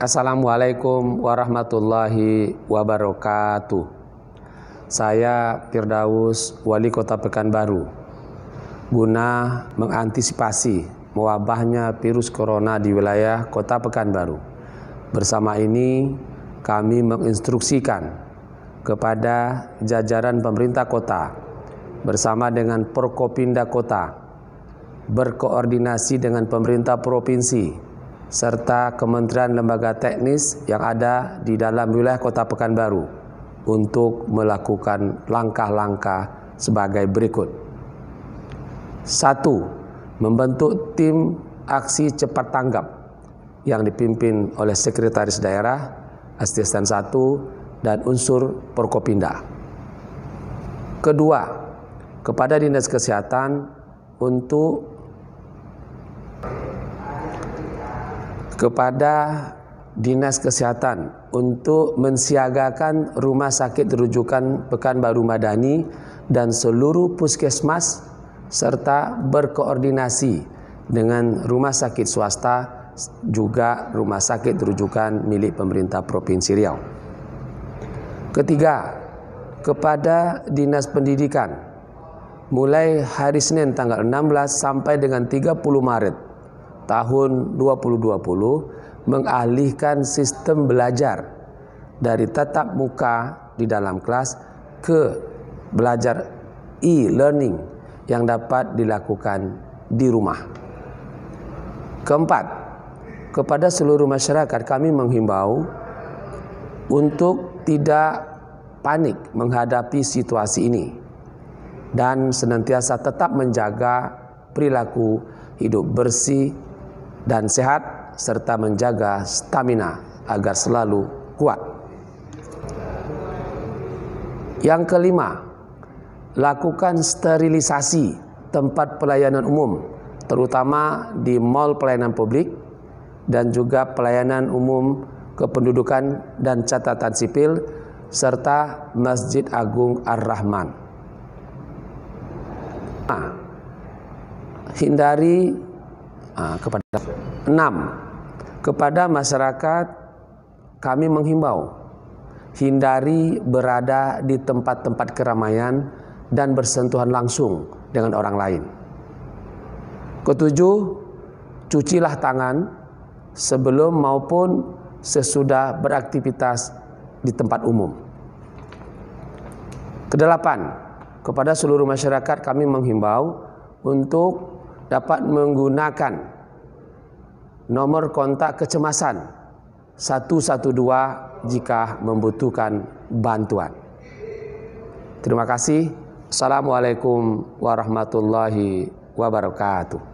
Assalamualaikum warahmatullahi wabarakatuh. Saya Firdaus, wali kota Pekanbaru. Guna mengantisipasi mewabahnya virus corona di wilayah kota Pekanbaru. Bersama ini kami menginstruksikan kepada jajaran pemerintah kota bersama dengan Perkopinda Kota berkoordinasi dengan pemerintah provinsi serta kementerian lembaga teknis yang ada di dalam wilayah Kota Pekanbaru untuk melakukan langkah-langkah sebagai berikut. Satu, membentuk tim aksi cepat tanggap yang dipimpin oleh Sekretaris Daerah, Asisten 1, dan unsur Porkopinda. Kedua, kepada Dinas Kesehatan untuk kepada Dinas Kesehatan untuk mensiagakan rumah sakit rujukan Pekanbaru Madani dan seluruh puskesmas serta berkoordinasi dengan rumah sakit swasta juga rumah sakit rujukan milik pemerintah Provinsi Riau. Ketiga, kepada Dinas Pendidikan mulai hari Senin tanggal 16 sampai dengan 30 Maret tahun 2020 mengalihkan sistem belajar dari tatap muka di dalam kelas ke belajar e-learning yang dapat dilakukan di rumah. Keempat, kepada seluruh masyarakat kami menghimbau untuk tidak panik menghadapi situasi ini dan senantiasa tetap menjaga perilaku hidup bersih dan sehat serta menjaga stamina agar selalu kuat. Yang kelima, lakukan sterilisasi tempat pelayanan umum, terutama di mall pelayanan publik dan juga pelayanan umum kependudukan dan catatan sipil serta Masjid Agung Ar-Rahman. Nah, hindari Ah, kepada enam kepada masyarakat kami menghimbau hindari berada di tempat-tempat keramaian dan bersentuhan langsung dengan orang lain. Ketujuh, cucilah tangan sebelum maupun sesudah beraktivitas di tempat umum. Kedelapan, kepada seluruh masyarakat kami menghimbau untuk dapat menggunakan nomor kontak kecemasan 112 jika membutuhkan bantuan. Terima kasih. Assalamualaikum warahmatullahi wabarakatuh.